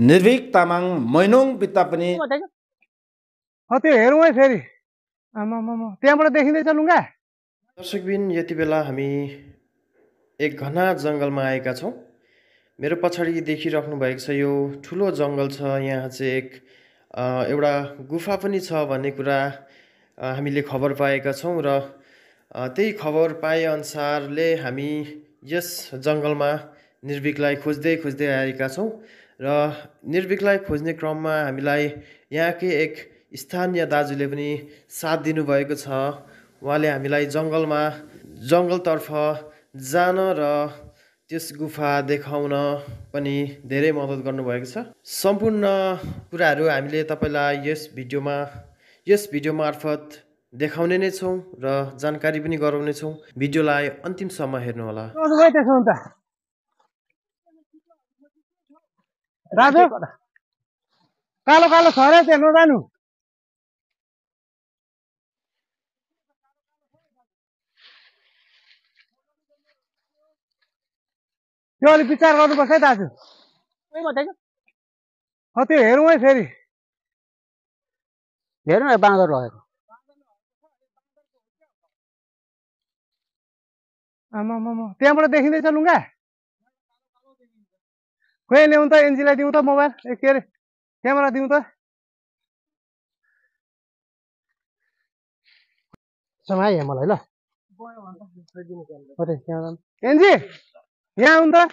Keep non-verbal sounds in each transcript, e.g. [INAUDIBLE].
निर्भिक तामाङ मैनोङ पित्ता पनि त्यो हेरौँ है फेरि त्यहाँबाट देखिँदैछ लुङ्गा दर्शकबिन यति बेला हामी एक घना जङ्गलमा आएका छौँ मेरो पछाडि देखिराख्नु भएको छ यो ठुलो जङ्गल छ यहाँ चाहिँ एक एउटा गुफा पनि छ भन्ने कुरा हामीले खबर पाएका छौँ र त्यही खबर पाएअनुसारले हामी यस जङ्गलमा निर्भिकलाई खोज्दै खोज्दै आएका छौँ र निर्भीकलाई खोज्ने क्रममा हामीलाई यहाँकै एक स्थानीय दाजुले पनि साथ दिनुभएको छ उहाँले हामीलाई जङ्गलमा जङ्गलतर्फ जान र त्यस गुफा देखाउन पनि धेरै मद्दत गर्नुभएको छ सम्पूर्ण कुराहरू हामीले तपाईँलाई यस भिडियोमा यस भिडियो मार्फत देखाउने नै छौँ र जानकारी पनि गराउने छौँ भिडियोलाई अन्तिमसम्म हेर्नुहोला राजु कालो कालो छ अरे हेर्नु नजानु त्यो अलिक विचार गर्नुपर्छ है दाजु त्यो हेरौँ है फेरि हेरौँ है बाँदर लगेको आमा त्यहाँबाट देखिँदैछ लुङ्गा खोइ ल्याउँ त एनजीलाई दिउँ त मोबाइल के अरे क्यामेरा दिउँ त समायो मलाई ल एनजी यहाँ आउनु त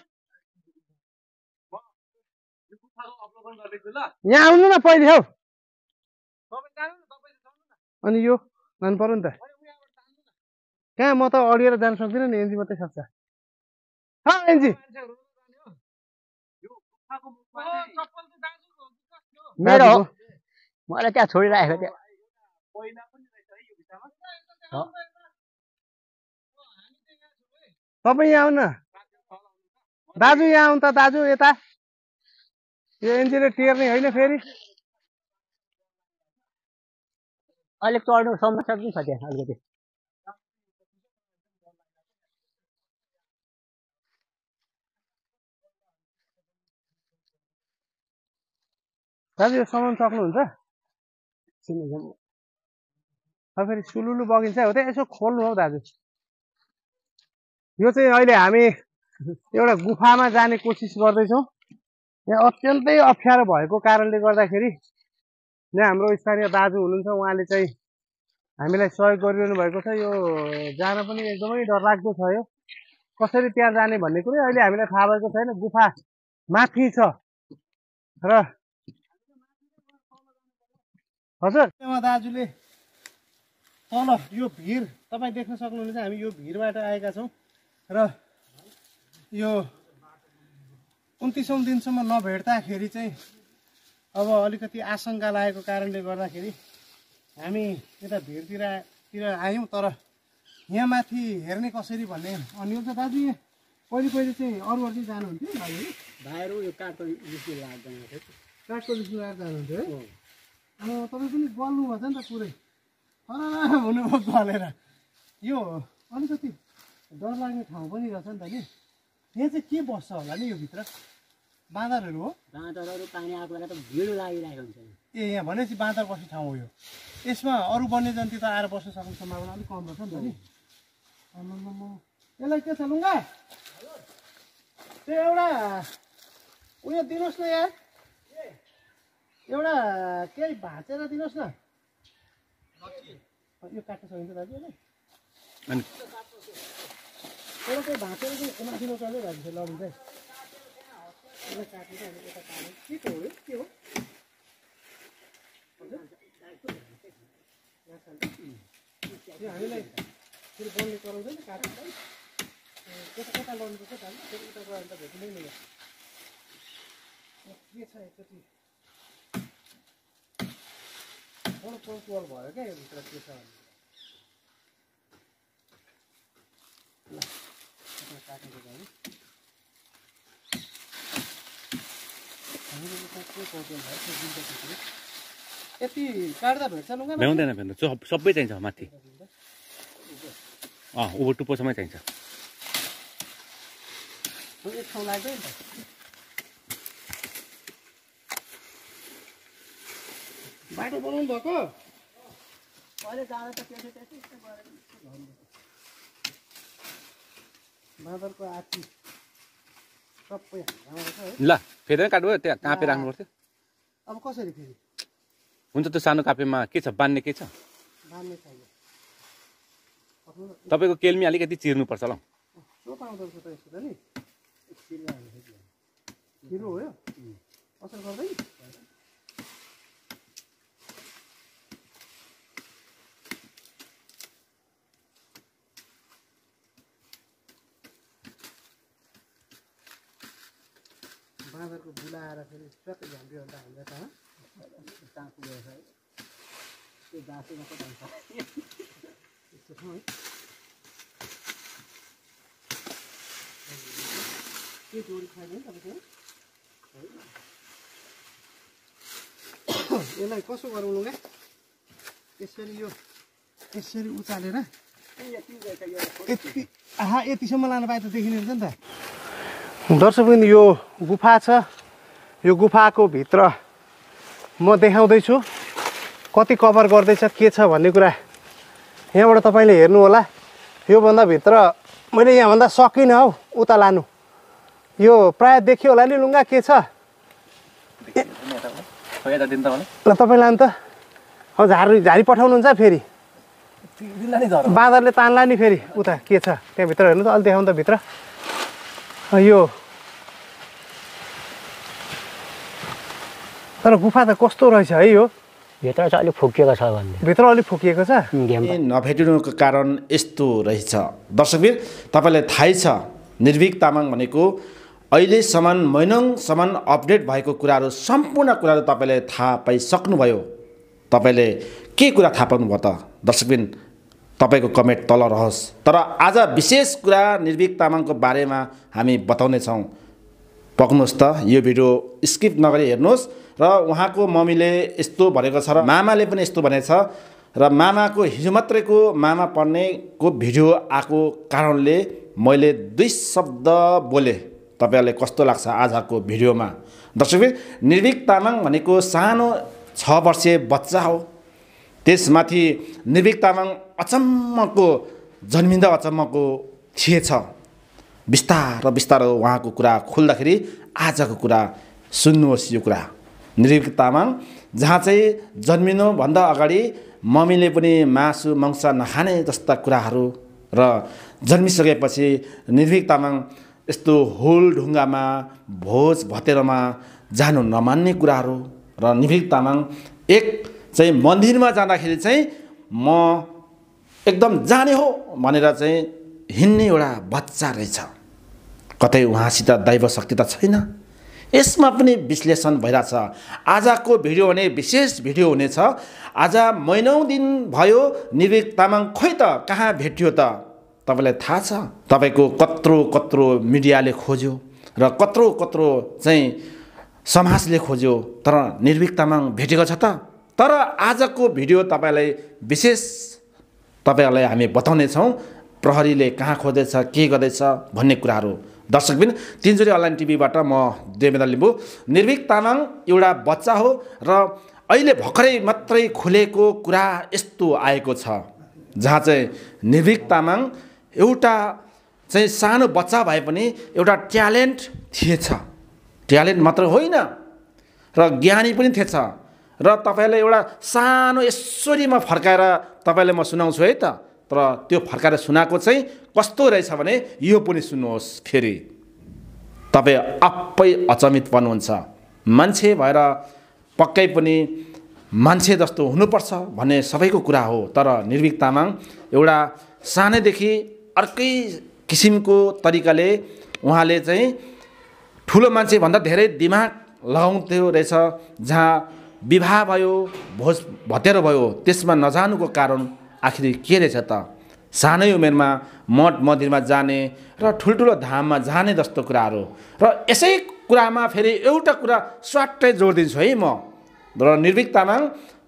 यहाँ आउनु न पहिले हौ अनि यो लानु पर्यो नि त कहाँ म त अडिएर जानु सक्दिनँ नि एनजी मात्रै सक्छ एनजी मेरो हो मलाई त्यहाँ छोडिराखेको थियो तपाईँ यहाँ आउन दाजु यहाँ आउनु त दाजु यता यो एनजिओले टेर्ने होइन फेरि अलिक चढ्नु समस्या पनि छ त्यहाँ अलिकति दाजु यो सामान सक्नुहुन्छ फेरि सुलुलु बगिन्छ हो त यसो खोल्नु हौ दाजु यो चाहिँ अहिले हामी एउटा गुफामा जाने कोसिस गर्दैछौँ यहाँ अत्यन्तै अप्ठ्यारो भएको कारणले गर्दाखेरि यहाँ हाम्रो स्थानीय दाजु हुनुहुन्छ उहाँले चाहिँ हामीलाई सहयोग गरिरहनु भएको छ यो जान पनि एकदमै डरलाग्दो छ यो कसरी त्यहाँ जाने भन्ने कुरै अहिले हामीलाई थाहा भएको छैन गुफा माथि छ र हजुर दाजुले तल यो भिर तपाईँ देख्न सक्नुहुन्छ हामी यो भिरबाट आएका छौँ र यो उन्तिसौँ दिनसम्म नभेट्दाखेरि चाहिँ अब अलिकति आशङ्का लागेको कारणले गर्दाखेरि हामी यता भिरतिरतिर आयौँ तर यहाँ माथि हेर्ने कसरी भन्ने अनि त दाजु यहाँ पहिले पहिले चाहिँ अरू अरू चाहिँ जानुहुन्थ्यो भाइहरू यो काठको काठको जानुहुन्थ्यो है तपाईँ पनि गल्नु भएछ नि त पुरै हुनुभयो गलेर यो अलिकति डर लाग्ने ठाउँ पनि रहेछ नि त नि यहाँ चाहिँ के बस्छ होला नि यो भित्र बाँदरहरू हो बाँदरहरू पानी आएको बेला त भिड लागिरहेको हुन्छ ए यहाँ भनेपछि बाँदर बस्ने ठाउँ हो यो यसमा अरू वन्य त आएर बस्न सक्ने सम्भावना अलिक कम रहेछ नि त नि यसलाई के छ लुङ्गा त्यो एउटा उयो दिनुहोस् न यहाँ एउटा केही भाँचेर दिनुहोस् न यो काट्न सकिन्छ दाजु होइन एउटा केही भाँचेर चाहिँ दिनु चल्दै दाजु चाहिँ लगिन्छ के हो के हो त्यो हामीलाई फेरि बन्ने कराउँछ नि कता कता लड्नुपर्छ त भेट्नु नै के छ एकचोटि बडो कौतुहल भयो क्या यो के छ यति काट्दा भेट्छ लुगा भ्याउँदैन भ्याउँदैन सबै चाहिन्छ माथि अँ उभो टुप्पोसम्मै चाहिन्छ एक ठाउँ लाग्दैन बाटो बनाउनु भएको ल फेरि काट्नु त्यहाँ कापे राख्नु पर्थ्यो अब कसरी फेरि हुन्छ त्यो सानो कापेमा के छ बान्ने के छ तपाईँको केल्मी अलिकति चिर्नुपर्छ होला चिर्नु हो कसरी गर्दै साँझको बोलाएर फेरि ट्रक्कै झ्याम्प्यो भने त हामीलाई त कहाँ पुगेको त्यो गाँसोमा कता हुन्छ यस्तो ठाउँ है जोडी छैन है तपाईँको [COUGHS] यसलाई कसो गरौँ लुगा यसरी यो यसरी उचालेर यति आहा यतिसम्म लानु पाए त देखिने हुन्छ नि त दर्शकबिन यो गुफा छ यो गुफाको भित्र म देखाउँदैछु कति कभर गर्दैछ के छ भन्ने कुरा यहाँबाट तपाईँले हेर्नु होला योभन्दा भित्र मैले यहाँभन्दा सकिनँ हौ उता लानु यो प्राय देखियो होला नि लुङ्गा के छ ल तपाईँ लानु त अब झारी झारी पठाउनुहुन्छ फेरि बाँदरले तान्ला नि फेरि उता के छ त्यहाँभित्र हेर्नु त अलि देखाउनु त भित्र यो तर गुफा त कस्तो रहेछ है यो भित्र चाहिँ अलिक फुकिएको छ भन्ने भित्र अलिक फुकिएको छ नभेटिनुको कारण यस्तो रहेछ दर्शकवीर तपाईँलाई थाहै छ निर्भीक तामाङ भनेको अहिलेसम्म महिनासम्म अपडेट भएको कुराहरू सम्पूर्ण कुराहरू तपाईँले थाहा पाइसक्नुभयो तपाईँले के कुरा थाहा पाउनुभयो त दर्शकबिन तपाईँको कमेन्ट तल रहोस् तर आज विशेष कुरा निर्भिक तामाङको बारेमा हामी बताउनेछौँ पक्नुहोस् त यो भिडियो स्किप नगरी हेर्नुहोस् र उहाँको मम्मीले यस्तो भनेको छ र मामाले पनि यस्तो भनेको छ र मामाको हिजो मात्रैको मामा पढ्नेको भिडियो आएको कारणले मैले दुई शब्द बोले तपाईँहरूलाई कस्तो लाग्छ आजको भिडियोमा दर्शक निर्भिक तामाङ भनेको सानो छ वर्षीय बच्चा हो त्यसमाथि निर्भिक तामाङ अचम्मको जन्मिँदा अचम्मको थिएछ बिस्तार बिस्तार उहाँको कुरा खोल्दाखेरि आजको कुरा सुन्नुहोस् यो कुरा निर्भिक तामाङ जहाँ चाहिँ जन्मिनुभन्दा अगाडि मम्मीले पनि मासु मङ्स नखाने जस्ता कुराहरू र जन्मिसकेपछि निर्भिक तामाङ यस्तो होल ढुङ्गामा भोज भतेरोमा जानु नमान्ने कुराहरू र निर्भिक तामाङ एक चाहिँ मन्दिरमा जाँदाखेरि चाहिँ म एकदम जाने हो भनेर चाहिँ हिँड्ने एउटा बच्चा रहेछ कतै उहाँसित दैव शक्ति त छैन यसमा पनि विश्लेषण भइरहेछ आजको भिडियो भने विशेष भिडियो हुनेछ आज महिनौ दिन भयो निवेक तामाङ खोइ त कहाँ भेटियो त तपाईँलाई थाहा छ तपाईँको कत्रो कत्रो मिडियाले खोज्यो र कत्रो कत्रो चाहिँ समाजले खोज्यो तर निर्विक तामाङ भेटेको छ त तर आजको भिडियो तपाईँलाई विशेष तपाईँहरूलाई हामी बताउनेछौँ प्रहरीले कहाँ खोज्दैछ के गर्दैछ भन्ने कुराहरू दर्शकबिन तिनजोरी अनलाइन टिभीबाट म देवेन्द्र लिम्बू निर्भिक तामाङ एउटा बच्चा हो र अहिले भर्खरै मात्रै खुलेको कुरा यस्तो आएको छ जहाँ चाहिँ निर्भिक तामाङ एउटा चाहिँ सानो बच्चा भए पनि एउटा ट्यालेन्ट थिएछ ट्यालेन्ट मात्र होइन र ज्ञानी पनि थिएछ र तपाईँलाई एउटा सानो यसरी म फर्काएर तपाईँले म सुनाउँछु है त तर त्यो फर्काएर सुनाएको चाहिँ कस्तो रहेछ भने यो पनि सुन्नुहोस् फेरि तपाईँ आफै अचमित पर्नुहुन्छ मान्छे भएर पक्कै पनि मान्छे जस्तो हुनुपर्छ भन्ने सबैको कुरा हो तर निर्भिक तामाङ एउटा सानैदेखि अर्कै किसिमको तरिकाले उहाँले चाहिँ ठुलो मान्छेभन्दा धेरै दिमाग लगाउँथ्यो रहेछ जहाँ विवाह भयो भोज भतेर भयो त्यसमा नजानुको कारण आखिर के रहेछ त सानै उमेरमा मठ मन्दिरमा जाने र ठुल्ठुलो धाममा जाने जस्तो कुराहरू र यसै कुरामा फेरि एउटा कुरा स्वाट्टै जोड दिन्छु है म र निर्विक तामाङ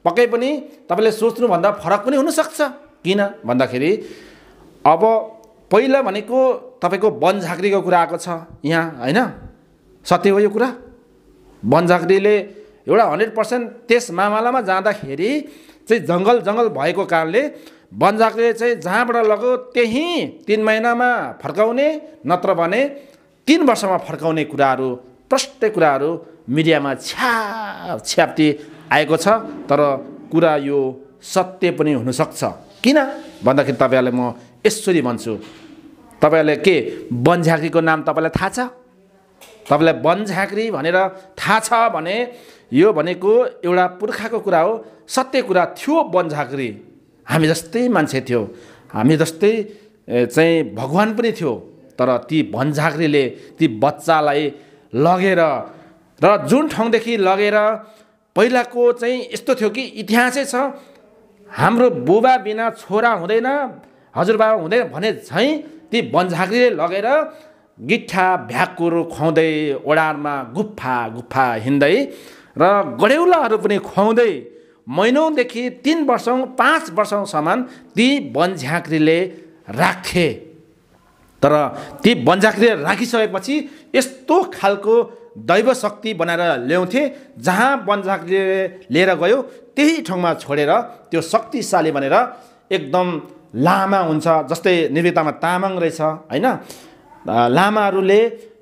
पक्कै पनि तपाईँले सोच्नुभन्दा फरक पनि हुनसक्छ किन भन्दाखेरि अब पहिला भनेको तपाईँको वन झाँक्रीको कुरा आएको छ यहाँ होइन सत्य हो यो कुरा वन झाँक्रीले एउटा हन्ड्रेड पर्सेन्ट त्यस मामलामा जाँदाखेरि चाहिँ जङ्गल जङ्गल भएको कारणले बन्जाकले चाहिँ जहाँबाट लग्यो त्यहीँ तिन महिनामा फर्काउने नत्र भने तिन वर्षमा फर्काउने कुराहरू प्रष्टै कुराहरू मिडियामा छ्याप छ्याप्ती आएको छ तर कुरा यो सत्य पनि हुनसक्छ किन भन्दाखेरि तपाईँहरूलाई म यसरी भन्छु तपाईँहरूले के बन्झाकीको नाम तपाईँलाई थाहा छ तपाईँलाई वन झाँक्री भनेर थाहा छ भने यो भनेको एउटा पुर्खाको कुरा हो सत्य कुरा थियो वन झाँक्री हामी जस्तै मान्छे थियो हामी जस्तै चाहिँ भगवान् पनि थियो तर ती भन झाँक्रीले ती बच्चालाई लगेर र जुन ठाउँदेखि लगेर पहिलाको चाहिँ यस्तो थियो कि इतिहासै छ हाम्रो बुबा बिना छोरा हुँदैन हजुरबाबा हुँदैन भने झैँ ती वन झाँक्रीले लगेर गिठा भ्याकुर खुवाउँदै ओडारमा गुफा गुफा हिँड्दै र गढेउलाहरू पनि खुवाउँदै महिनौदेखि तिन वर्ष पाँच वर्षसम्म ती वनझ्याक्रीले राख्थे तर ती वनझ्याक्रीले राखिसकेपछि यस्तो खालको दैव शक्ति बनाएर ल्याउँथे जहाँ वनझ्याक्रीले लिएर गयो त्यही ठाउँमा छोडेर त्यो शक्तिशाली भनेर एकदम लामा हुन्छ जस्तै निवेदामा तामाङ रहेछ होइन लामाहरूले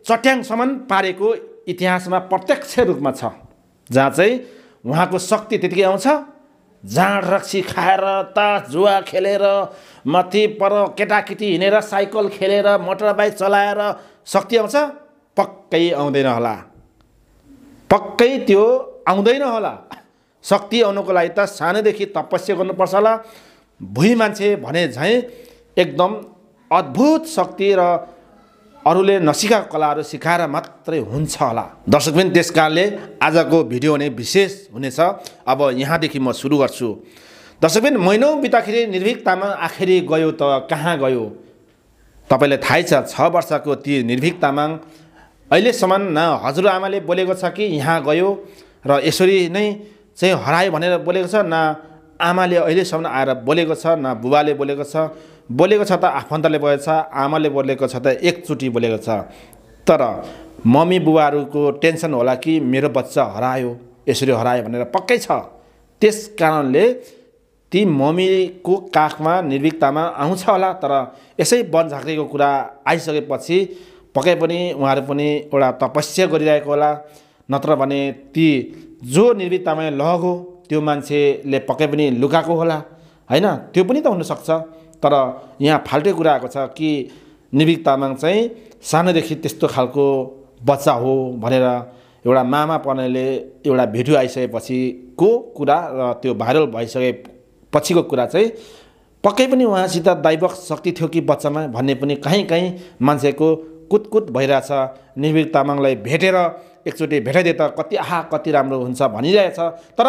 चट्याङसम्म पारेको इतिहासमा प्रत्यक्ष रूपमा छ जहाँ चाहिँ उहाँको शक्ति त्यतिकै आउँछ जाँड रक्सी खाएर तास जुवा खेलेर माथि पर केटाकेटी हिँडेर साइकल खेलेर मोटर बाइक चलाएर शक्ति आउँछ पक्कै आउँदैन होला पक्कै त्यो आउँदैन होला शक्ति आउनुको लागि त सानैदेखि तपस्या गर्नुपर्छ होला भुइँ मान्छे भने झैँ एकदम अद्भुत शक्ति र अरूले नसिका कलाहरू सिकाएर मात्रै हुन्छ होला दर्शक पनि त्यस कारणले आजको भिडियो नै विशेष हुनेछ अब यहाँदेखि म सुरु गर्छु दर्शक पनि महिनौ बिताखेरि निर्भिक तामाङ आखिरी गयो त कहाँ गयो तपाईँलाई थाहै छ छ वर्षको ती निर्भिक तामाङ अहिलेसम्म न हजुरआमाले बोलेको छ कि यहाँ गयो र यसरी नै चाहिँ हरायो भनेर बोलेको छ न आमाले अहिलेसम्म आएर बोलेको छ न बुबाले बोलेको छ बोलेको छ त आफन्तले बोलेको छ आमाले बोलेको छ त एकचोटि बोलेको छ तर मम्मी बुबाहरूको टेन्सन होला कि मेरो बच्चा हरायो यसरी हरायो भनेर पक्कै छ त्यस कारणले ती मम्मीको काखमा निर्भिकतामा आउँछ होला तर यसै वन झाँक्रीको कुरा आइसकेपछि पक्कै पनि उहाँहरू पनि एउटा तपस्या गरिरहेको होला नत्र भने ती जो निर्भिकतामा लगो त्यो मान्छेले पक्कै पनि लुकाएको होला होइन त्यो पनि त हुनसक्छ तर यहाँ फाल्टै कुरा आएको छ कि निविक तामाङ चाहिँ सानोदेखि त्यस्तो खालको बच्चा हो भनेर एउटा मामा पर्नेले एउटा भिडियो आइसकेपछिको कुरा र त्यो भाइरल भइसके पछिको कुरा चाहिँ पक्कै पनि उहाँसित दैवक शक्ति थियो कि बच्चामा भन्ने पनि कहीँ कहीँ मान्छेको कुदकुद भइरहेछ निविक तामाङलाई भेटेर एकचोटि भेटाइदिए त कति आहा कति राम्रो हुन्छ भनिरहेछ तर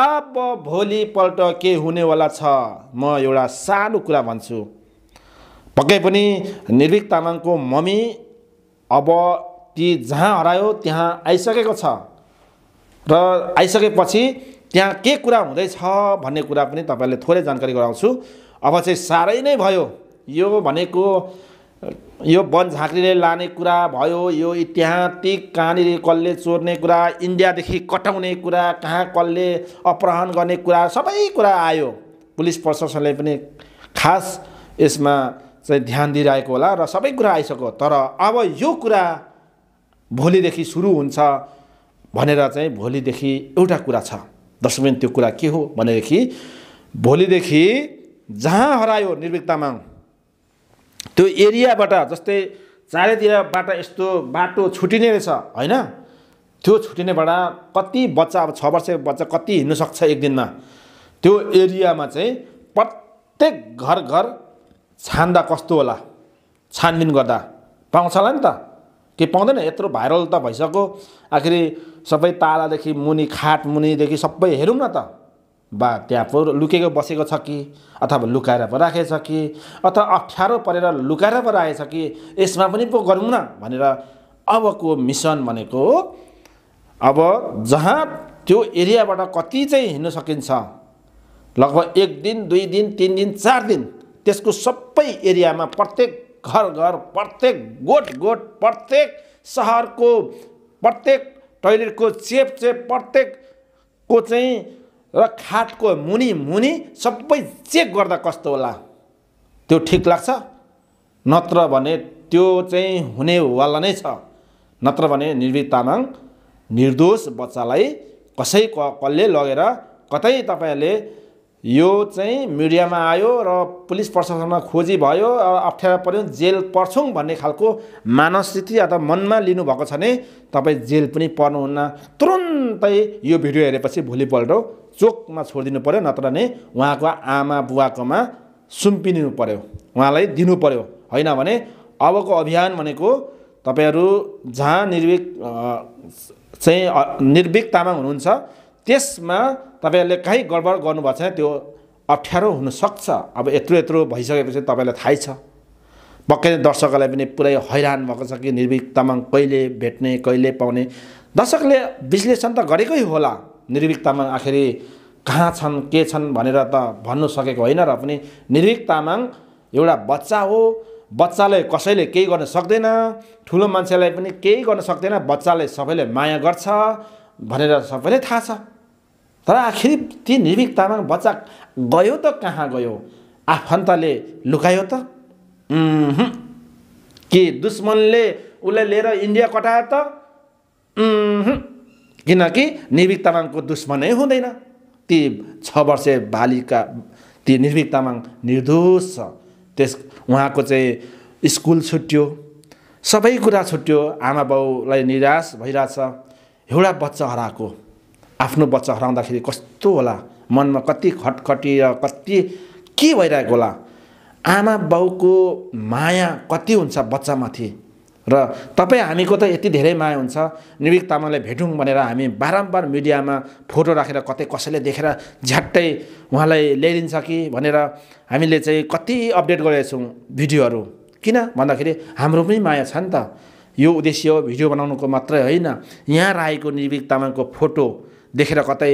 अब भोलिपल्ट के हुनेवाला छ म एउटा सानो कुरा भन्छु पक्कै पनि निर्विक तामाङको मम्मी अब ती जहाँ हरायो त्यहाँ आइसकेको छ र आइसकेपछि त्यहाँ के कुरा हुँदैछ भन्ने कुरा पनि तपाईँहरूले थोरै जानकारी गराउँछु अब चाहिँ साह्रै नै भयो यो भनेको यो वन झाँक्रीले लाने कुरा भयो यो ऐतिहासिक कहाँनिर कसले चोर्ने कुरा इन्डियादेखि कटाउने कुरा कहाँ कसले अपहरण गर्ने कुरा सबै कुरा आयो पुलिस प्रशासनले पनि खास यसमा चाहिँ ध्यान दिइरहेको होला र सबै कुरा आइसक्यो तर अब यो कुरा भोलिदेखि सुरु हुन्छ भनेर चाहिँ भोलिदेखि एउटा कुरा छ दसमिन त्यो कुरा के हो भनेदेखि भोलिदेखि जहाँ हरायो निर्विक त्यो एरियाबाट जस्तै चारैतिरबाट यस्तो बाटो छुटिने रहेछ होइन त्यो छुट्टिनेबाट कति बच्चा अब छ वर्ष बच्चा कति हिँड्नु सक्छ एक दिनमा त्यो एरियामा चाहिँ प्रत्येक घर घर छान्दा कस्तो होला छानबिन गर्दा पाउँछ होला नि त के पाउँदैन यत्रो भाइरल त भइसक्यो आखिरी सबै तालादेखि मुनि खाट मुनिदेखि सबै हेरौँ न त वा त्यहाँ पो लुकेको बसेको छ कि अथवा लुकाएर पो राखेछ कि अथवा अप्ठ्यारो परेर लुकाएर पो राखेछ कि यसमा पनि पो गरौँ न भनेर अबको मिसन भनेको अब जहाँ त्यो एरियाबाट कति चाहिँ हिँड्न सकिन्छ लगभग एक दिन दुई दिन तिन दिन चार दिन त्यसको सबै एरियामा प्रत्येक घर घर प्रत्येक गोठ गोठ प्रत्येक सहरको प्रत्येक टोइलेटको चेप चेप प्रत्येकको चाहिँ र खाटको मुनि मुनि सबै चेक गर्दा कस्तो होला त्यो ठिक लाग्छ नत्र भने त्यो चाहिँ हुनेवाला नै छ नत्र भने निर्विर तामाङ निर्दोष बच्चालाई कसै क कसले लगेर कतै तपाईँहरूले यो चाहिँ मिडियामा आयो र पुलिस प्रशासनमा खोजी भयो अप्ठ्यारो पऱ्यो जेल पर्छौँ भन्ने खालको मानसिति अथवा मनमा लिनुभएको छ भने तपाईँ जेल पनि पर्नुहुन्न तुरुन्तै यो भिडियो हेरेपछि भोलिपल्ट चोकमा छोडिदिनु पऱ्यो नत्र नै उहाँको आमा बुवाकोमा सुम्पिदिनु पऱ्यो उहाँलाई दिनु पऱ्यो होइन भने अबको अभियान भनेको तपाईँहरू जहाँ निर्विक चाहिँ निर्विक तामाङ हुनुहुन्छ त्यसमा तपाईँहरूले काहीँ गडबड गर्नुभएको छ त्यो अप्ठ्यारो हुनसक्छ अब यत्रो यत्रो भइसकेपछि तपाईँलाई थाहै छ पक्कै दर्शकलाई दर्शकहरूलाई पनि पुरै हैरान भएको छ कि निर्विक तामाङ कहिले भेट्ने कहिले पाउने दर्शकले विश्लेषण त गरेकै होला निरविकतामा आखिर कहाँ छन् के छन् भनेर त भन्नु सकेको होइन र पनि निर्विक तामाङ एउटा बच्चा हो बच्चाले कसैले केही गर्न सक्दैन ठुलो मान्छेलाई पनि केही गर्न सक्दैन बच्चाले सबैले माया गर्छ भनेर सबैले थाहा छ तर आखिर ती निर्भिक तामाङ बच्चा गयो त कहाँ गयो आफन्तले लुकायो त के दुश्मनले उसलाई लिएर इन्डिया कटायो त किनकि निर्भिक तामाङको दुश्मनै हुँदैन ती छ वर्ष बालिका ती निर्भिक तामाङ निर्दोष छ त्यस उहाँको चाहिँ स्कुल छुट्यो सबै कुरा छुट्यो आमा बाउलाई निराश भइरहेछ एउटा बच्चा हराएको आफ्नो बच्चा हराउँदाखेरि कस्तो होला मनमा कति खटखटी कति के भइरहेको होला आमा बाउको माया कति हुन्छ बच्चामाथि र तपाईँ हामीको त यति धेरै माया हुन्छ निविक तामाङलाई भेटौँ भनेर हामी बारम्बार मिडियामा फोटो राखेर कतै कसैले देखेर झ्याट्टै उहाँलाई ल्याइदिन्छ कि भनेर हामीले चाहिँ कति अपडेट छौँ भिडियोहरू किन भन्दाखेरि हाम्रो पनि माया छ नि त यो उद्देश्य हो भिडियो बनाउनुको मात्रै होइन यहाँ राखेको निविक तामाङको फोटो देखेर कतै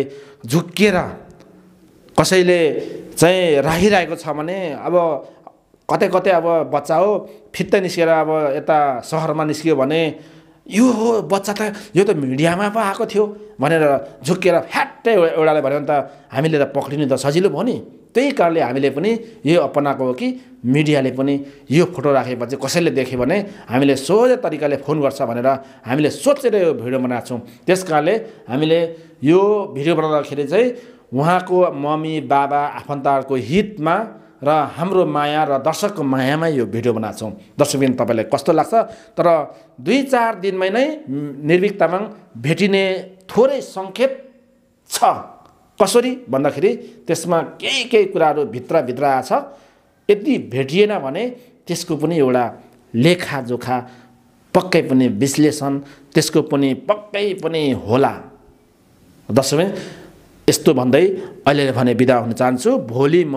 झुक्किएर कसैले चाहिँ राखिरहेको छ भने अब कतै कतै अब बच्चा हो फित्तै निस्केर अब यता सहरमा निस्क्यो भने यो हो बच्चा त यो त मिडियामा पो आएको थियो भनेर झुक्किएर फ्याट्टै एउटाले भन्यो भने त हामीले त पक्रिनु त सजिलो भयो नि त्यही कारणले हामीले पनि यो अपनाएको हो कि मिडियाले पनि यो फोटो राखेपछि कसैले देख्यो भने हामीले सोझै तरिकाले फोन गर्छ भनेर हामीले सोचेर यो भिडियो बनाएको छौँ त्यस कारणले हामीले यो भिडियो बनाउँदाखेरि चाहिँ उहाँको मम्मी बाबा आफन्तहरूको हितमा र हाम्रो माया र दर्शकको मायामा यो भिडियो बनाएको छौँ दर्शकबिन तपाईँलाई कस्तो लाग्छ तर दुई चार दिनमै नै निर्भिक तामाङ भेटिने थोरै सङ्केत छ कसरी भन्दाखेरि त्यसमा केही केही कुराहरू भित्रभित्र आएको छ यदि भेटिएन भने त्यसको पनि एउटा लेखाजोखा पक्कै पनि विश्लेषण त्यसको पनि पक्कै पनि होला दर्शकबिन यस्तो भन्दै अहिले भने बिदा हुन चाहन्छु भोलि म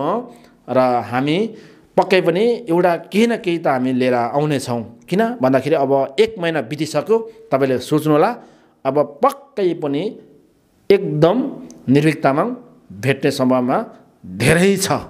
र हामी पक्कै पनि एउटा केही न केही त हामी लिएर आउनेछौँ किन भन्दाखेरि अब एक महिना बितिसक्यो तपाईँले सोच्नुहोला अब पक्कै पनि एकदम निर्भिक तामाङ भेट्ने सम्भावना धेरै छ